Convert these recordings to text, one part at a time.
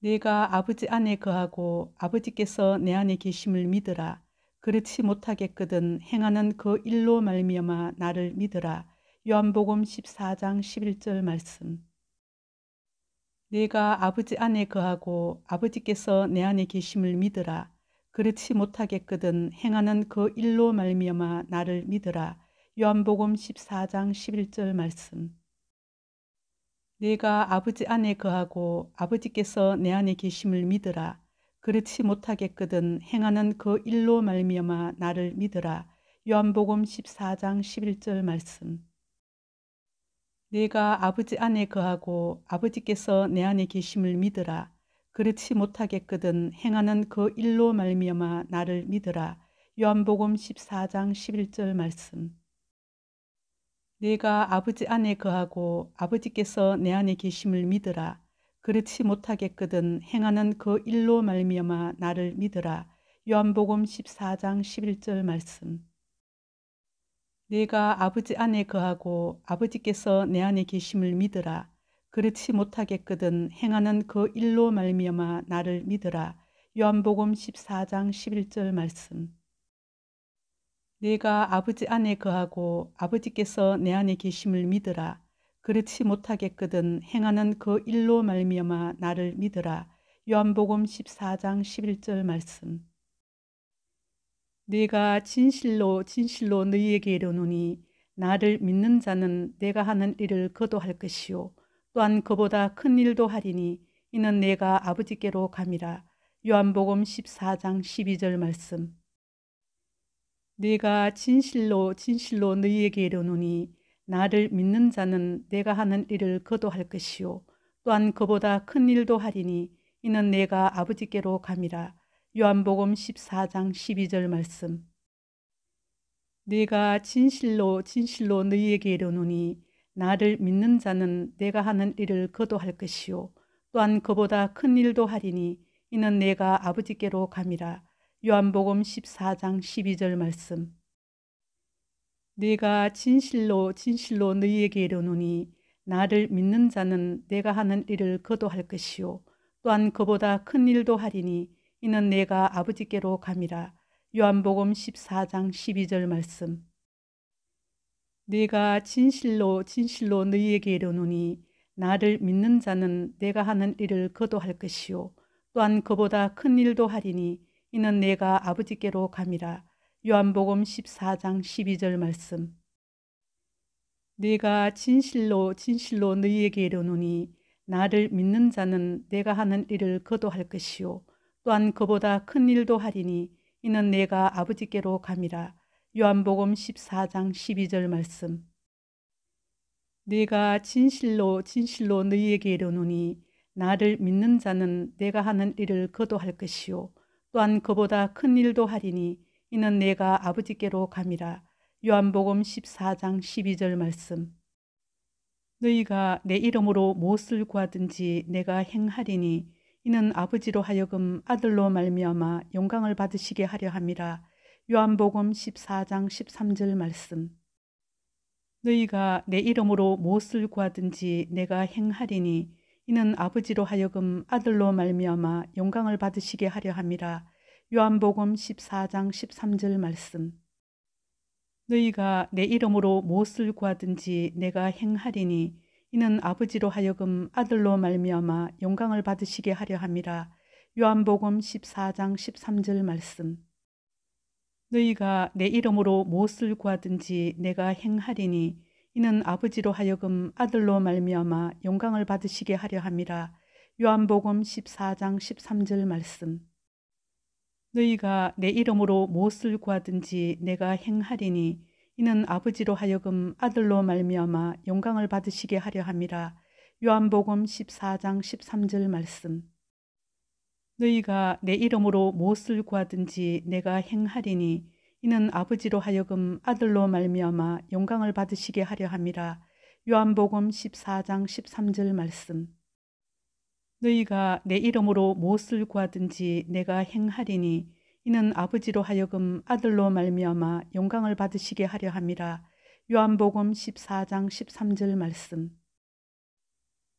내가 아버지 안에 거하고 아버지께서 내 안에 계심을 믿으라. 그렇지 못하겠거든 행하는 그 일로 말미암아 나를 믿으라. 요한복음 14장 11절 말씀. 내가 아버지 안에 거하고 아버지께서 내 안에 계심을 믿으라. 그렇지 못하겠거든 행하는 그 일로 말미암아 나를 믿으라. 요한복음 14장 11절 말씀. 내가 아버지 안에 거하고 아버지께서 내 안에 계심을 믿으라. 그렇지 못하겠거든 행하는 그 일로 말미암아 나를 믿으라. 요한복음 14장 11절 말씀. 내가 아버지 안에 거하고 아버지께서 내 안에 계심을 믿으라. 그렇지 못하겠거든 행하는 그 일로 말미암아 나를 믿으라. 요한복음 14장 11절 말씀. 내가 아버지 안에 거하고 아버지께서 내 안에 계심을 믿으라. 그렇지 못하겠거든 행하는 그 일로 말미암아 나를 믿으라. 요한복음 14장 11절 말씀. 내가 아버지 안에 거하고 아버지께서 내 안에 계심을 믿으라. 그렇지 못하겠거든 행하는 그 일로 말미암아 나를 믿으라. 요한복음 14장 11절 말씀. 네가 아버지 안에 거하고 아버지께서 내 안에 계심을 믿으라. 그렇지 못하겠거든 행하는 그 일로 말미암아 나를 믿으라. 요한복음 14장 11절 말씀. 네가 진실로 진실로 너희에게 이르노니 나를 믿는 자는 내가 하는 일을 거도할 것이요 또한 그보다 큰 일도 하리니 이는 내가 아버지께로 감이라. 요한복음 14장 12절 말씀. 내가 진실로 진실로 너희에게 이르노니 나를 믿는 자는 내가 하는 일을 거도할 것이요 또한 그보다 큰 일도 하리니 이는 내가 아버지께로 감이라. 요한복음 14장 12절 말씀. 내가 진실로 진실로 너희에게 이르노니 나를 믿는 자는 내가 하는 일을 거도할 것이요 또한 그보다 큰 일도 하리니 이는 내가 아버지께로 감이라. 요한복음 14장 12절 말씀 내가 진실로 진실로 너희에게 이르노니 나를 믿는 자는 내가 하는 일을 그도 할 것이요 또한 그보다 큰 일도 하리니 이는 내가 아버지께로 감이라 요한복음 14장 12절 말씀 내가 진실로 진실로 너희에게 이르노니 나를 믿는 자는 내가 하는 일을 그도 할 것이요 또한 그보다 큰 일도 하리니 이는 내가 아버지께로 감이라. 요한복음 14장 12절 말씀. 내가 진실로 진실로 너희에게 이르노니 나를 믿는 자는 내가 하는 일을 그도 할 것이요 또한 그보다 큰 일도 하리니 이는 내가 아버지께로 감이라. 요한복음 14장 12절 말씀. 내가 진실로 진실로 너희에게 이르노니 나를 믿는 자는 내가 하는 일을 그도 할 것이요 또한 그보다 큰 일도 하리니 이는 내가 아버지께로 감이라. 요한복음 14장 12절 말씀. 너희가 내 이름으로 무엇을 구하든지 내가 행하리니 이는 아버지로 하여금 아들로 말미암아 영광을 받으시게 하려 함이라. 요한복음 14장 13절 말씀. 너희가 내 이름으로 무엇을 구하든지 내가 행하리니 이는 아버지로 하여금 아들로 말미암아 영광을 받으시게 하려 함이라. 요한복음 14장 13절 말씀. 너희가 내 이름으로 무엇을 구하든지 내가 행하리니 이는 아버지로 하여금 아들로 말미암아 영광을 받으시게 하려 함이라. 요한복음 14장 13절 말씀. 너희가 내 이름으로 무엇을 구하든지 내가 행하리니 이는 아버지로 하여금 아들로 말미암아 영광을 받으시게 하려 함이라. 요한복음 14장 13절 말씀. 너희가 내 이름으로 무엇을 구하든지 내가 행하리니 이는 아버지로 하여금 아들로 말미암아 영광을 받으시게 하려 함이라. 요한복음 14장 13절 말씀. 너희가 내 이름으로 무엇을 구하든지 내가 행하리니 이는 아버지로 하여금 아들로 말미암아 영광을 받으시게 하려 함이라. 요한복음 14장 13절 말씀. 너희가 내 이름으로 무엇을 구하든지 내가 행하리니 이는 아버지로 하여금 아들로 말미암아 영광을 받으시게 하려 함이라. 요한복음 14장 13절 말씀.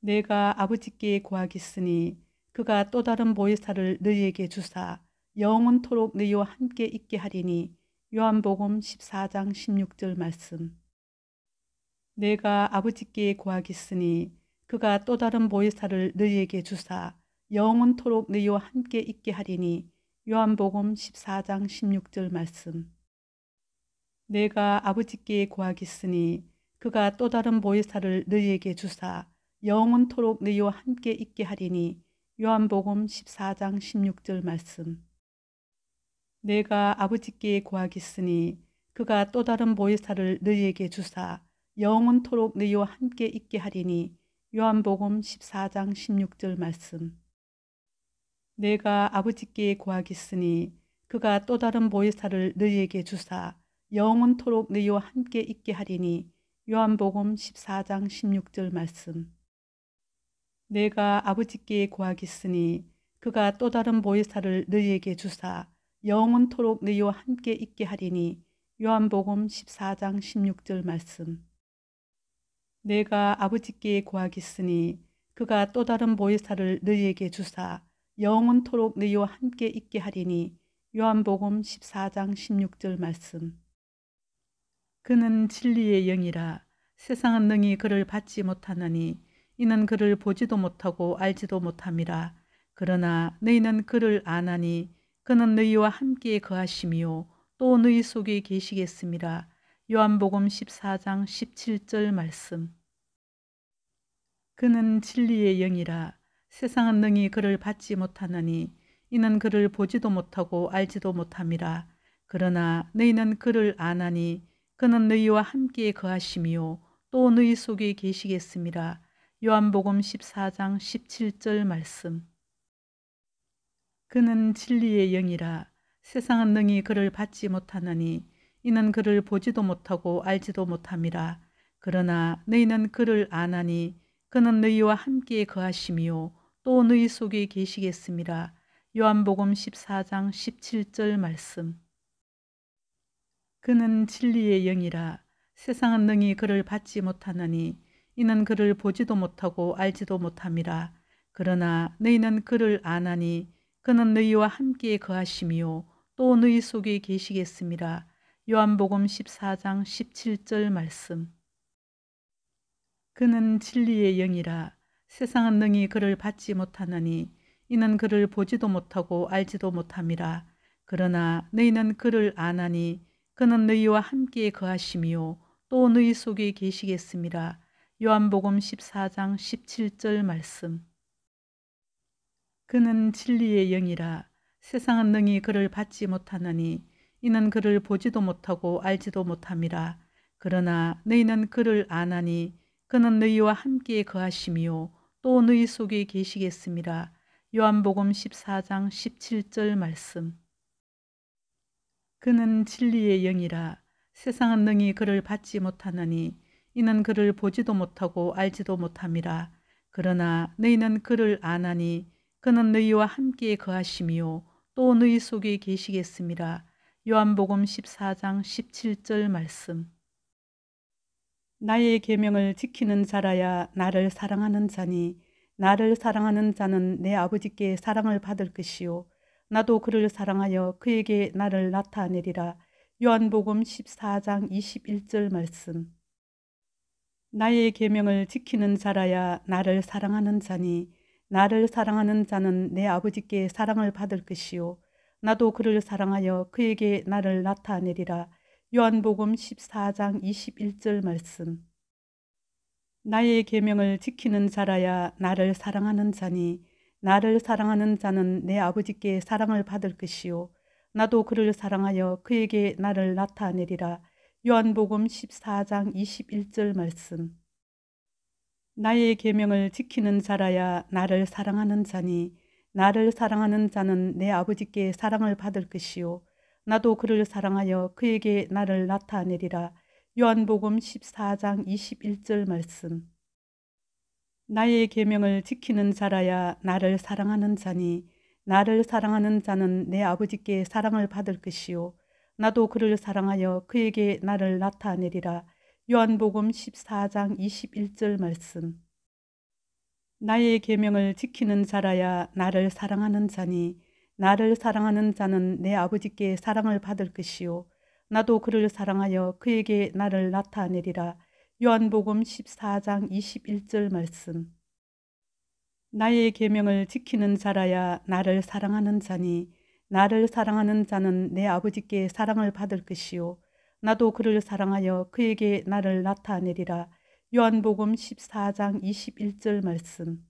내가 아버지께 구하겠으니 그가 또 다른 보혜사를 너희에게 주사 영원토록 너희와 함께 있게 하리니 요한복음 14장 16절 말씀. 내가 아버지께 구하겠으니 그가 또 다른 보혜사를 너희에게 주사 영원토록 너희와 함께 있게 하리니 요한복음 14장 16절 말씀. 내가 아버지께 구하겠으니 그가 또 다른 보혜사를 너희에게 주사 영원토록 너희와 함께 있게 하리니 요한복음 14장 16절 말씀. 내가 아버지께 구하겠으니 그가 또 다른 보혜사를 너희에게 주사 영원토록 너희와 함께 있게 하리니 요한복음 14장 16절 말씀 내가 아버지께 고하겠으니 그가 또 다른 보혜사를 너희에게 주사 영원토록 너희와 함께 있게 하리니 요한복음 14장 16절 말씀 내가 아버지께 고하겠으니 그가 또 다른 보혜사를 너희에게 주사 영원토록 너희와 함께 있게 하리니 요한복음 14장 16절 말씀 내가 아버지께 구하겠으니 그가 또 다른 보혜사를 너희에게 주사 영원토록 너희와 함께 있게 하리니 요한복음 14장 16절 말씀 그는 진리의 영이라 세상은 능히 그를 받지 못하느니 이는 그를 보지도 못하고 알지도 못함이라 그러나 너희는 그를 아나니 그는 너희와 함께 거하시며 또 너희 속에 계시겠습니다. 요한복음 14장 17절 말씀 그는 진리의 영이라 세상은 능히 그를 받지 못하느니 이는 그를 보지도 못하고 알지도 못함이라 그러나 너희는 그를 아나니 그는 너희와 함께 거하시며 또 너희 속에 계시겠습니다. 요한복음 14장 17절 말씀 그는 진리의 영이라 세상은 능히 그를 받지 못하느니 이는 그를 보지도 못하고 알지도 못함이라 그러나 너희는 그를 아나니 그는 너희와 함께 거하심이요 또 너희 속에 계시겠습니다. 요한복음 14장 17절 말씀 그는 진리의 영이라 세상은 능히 그를 받지 못하느니 이는 그를 보지도 못하고 알지도 못함이라 그러나 너희는 그를 아나니 그는 너희와 함께 거하시며 또 너희 속에 계시겠습니다. 요한복음 14장 17절 말씀 그는 진리의 영이라 세상은 능히 그를 받지 못하느니 이는 그를 보지도 못하고 알지도 못함이라 그러나 너희는 그를 아나니 그는 너희와 함께 거하시며 또 너희 속에 계시겠습니다. 요한복음 14장 17절 말씀 그는 진리의 영이라 세상은 능히 그를 받지 못하느니 이는 그를 보지도 못하고 알지도 못함이라 그러나 너희는 그를 아나니 그는 너희와 함께 거하심이요 또 너희 속에 계시겠습니다. 요한복음 14장 17절 말씀 그는 진리의 영이라 세상은 능히 그를 받지 못하느니 이는 그를 보지도 못하고 알지도 못함이라 그러나 너희는 그를 아나니 그는 너희와 함께 거하시며 또 너희 속에 계시겠습니다. 요한복음 14장 17절 말씀 나의 계명을 지키는 자라야 나를 사랑하는 자니 나를 사랑하는 자는 내 아버지께 사랑을 받을 것이요 나도 그를 사랑하여 그에게 나를 나타내리라. 요한복음 14장 21절 말씀 나의 계명을 지키는 자라야 나를 사랑하는 자니 나를 사랑하는 자는 내 아버지께 사랑을 받을 것이요 나도 그를 사랑하여 그에게 나를 나타내리라. 요한복음 14장 21절 말씀 나의 계명을 지키는 자라야 나를 사랑하는 자니 나를 사랑하는 자는 내 아버지께 사랑을 받을 것이요 나도 그를 사랑하여 그에게 나를 나타내리라. 요한복음 14장 21절 말씀 나의 계명을 지키는 자라야 나를 사랑하는 자니 나를 사랑하는 자는 내 아버지께 사랑을 받을 것이요 나도 그를 사랑하여 그에게 나를 나타내리라. 요한복음 14장 21절 말씀 나의 계명을 지키는 자라야 나를 사랑하는 자니 나를 사랑하는 자는 내 아버지께 사랑을 받을 것이요 나도 그를 사랑하여 그에게 나를 나타내리라. 요한복음 14장 21절 말씀 나의 계명을 지키는 자라야 나를 사랑하는 자니 나를 사랑하는 자는 내 아버지께 사랑을 받을 것이요 나도 그를 사랑하여 그에게 나를 나타내리라. 요한복음 14장 21절 말씀 나의 계명을 지키는 자라야 나를 사랑하는 자니 나를 사랑하는 자는 내 아버지께 사랑을 받을 것이요 나도 그를 사랑하여 그에게 나를 나타내리라. 요한복음 14장 21절 말씀.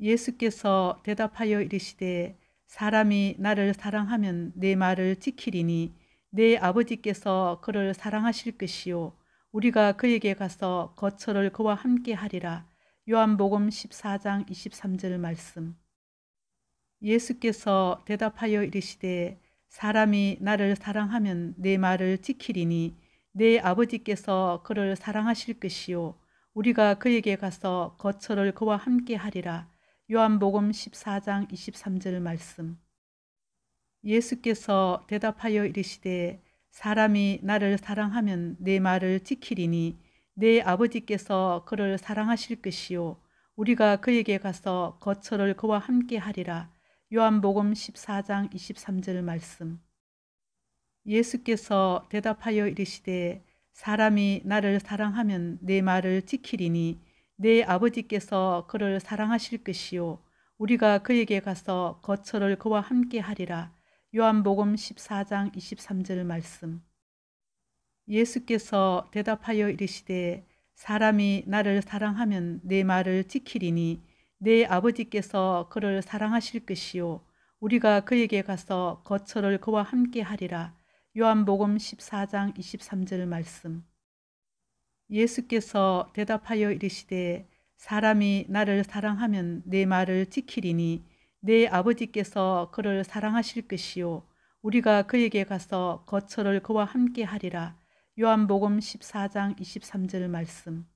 예수께서 대답하여 이르시되 사람이 나를 사랑하면 내 말을 지키리니 내 아버지께서 그를 사랑하실 것이요 우리가 그에게 가서 거처를 그와 함께 하리라. 요한복음 14장 23절 말씀. 예수께서 대답하여 이르시되 사람이 나를 사랑하면 내 말을 지키리니 내 아버지께서 그를 사랑하실 것이요 우리가 그에게 가서 거처를 그와 함께 하리라. 요한복음 14장 23절 말씀. 예수께서 대답하여 이르시되 사람이 나를 사랑하면 내 말을 지키리니 내 아버지께서 그를 사랑하실 것이요 우리가 그에게 가서 거처를 그와 함께 하리라. 요한복음 14장 23절 말씀. 예수께서 대답하여 이르시되 사람이 나를 사랑하면 내 말을 지키리니 내 아버지께서 그를 사랑하실 것이요 우리가 그에게 가서 거처를 그와 함께 하리라. 요한복음 14장 23절 말씀. 예수께서 대답하여 이르시되 사람이 나를 사랑하면 내 말을 지키리니 내 아버지께서 그를 사랑하실 것이요 우리가 그에게 가서 거처를 그와 함께 하리라. 요한복음 14장 23절 말씀. 예수께서 대답하여 이르시되 사람이 나를 사랑하면 내 말을 지키리니 내 아버지께서 그를 사랑하실 것이요 우리가 그에게 가서 거처를 그와 함께 하리라. 요한복음 14장 23절 말씀.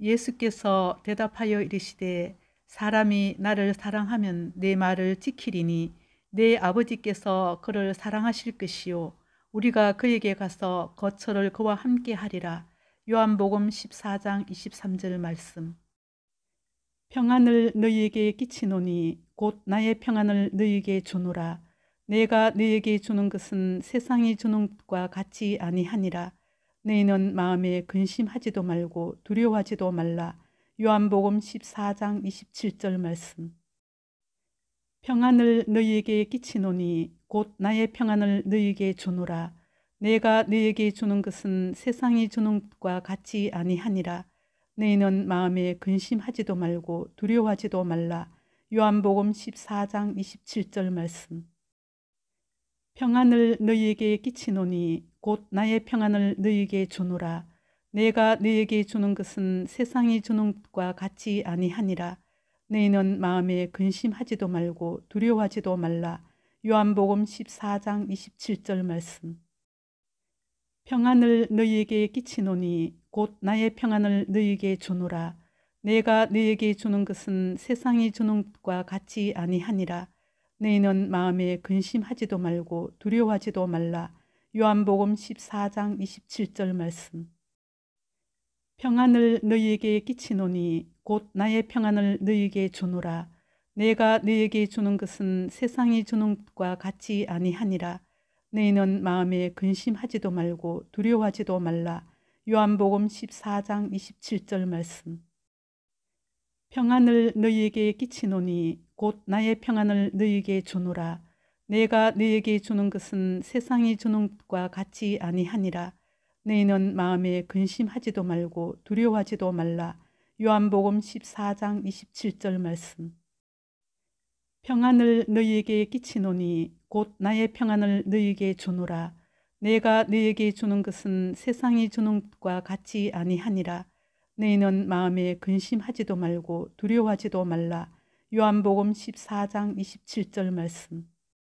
예수께서 대답하여 이르시되 사람이 나를 사랑하면 내 말을 지키리니 내 아버지께서 그를 사랑하실 것이요 우리가 그에게 가서 거처를 그와 함께 하리라. 요한복음 14장 23절 말씀. 평안을 너희에게 끼치노니 곧 나의 평안을 너희에게 주노라. 내가 너희에게 주는 것은 세상이 주는 것과 같이 아니하니라. 너희는 마음에 근심하지도 말고 두려워하지도 말라. 요한복음 14장 27절 말씀. 평안을 너희에게 끼치노니 곧 나의 평안을 너희에게 주노라. 내가 너희에게 주는 것은 세상이 주는 것과 같지 아니하니라. 너희는 마음에 근심하지도 말고 두려워하지도 말라. 요한복음 14장 27절 말씀. 평안을 너희에게 끼치노니 곧 나의 평안을 너희에게 주노라. 내가 너희에게 주는 것은 세상이 주는 것과 같이 아니하니라. 너희는 마음에 근심하지도 말고 두려워하지도 말라. 요한복음 14장 27절 말씀. 평안을 너희에게 끼치노니 곧 나의 평안을 너희에게 주노라. 내가 너희에게 주는 것은 세상이 주는 것과 같이 아니하니라. 너희는 마음에 근심하지도 말고 두려워하지도 말라. 요한복음 14장 27절 말씀. 평안을 너희에게 끼치노니 곧 나의 평안을 너희에게 주노라. 내가 너희에게 주는 것은 세상이 주는 것과 같지 아니하니라. 너희는 마음에 근심하지도 말고 두려워하지도 말라. 요한복음 14장 27절 말씀. 평안을 너희에게 끼치노니 곧 나의 평안을 너희에게 주노라. 내가 너희에게 주는 것은 세상이 주는 것과 같이 아니하니라. 너희는 마음에 근심하지도 말고 두려워하지도 말라. 요한복음 14장 27절 말씀. 평안을 너희에게 끼치노니 곧 나의 평안을 너희에게 주노라. 내가 너희에게 주는 것은 세상이 주는 것과 같이 아니하니라. 너희는 마음에 근심하지도 말고 두려워하지도 말라. 요한복음 14장 27절 말씀.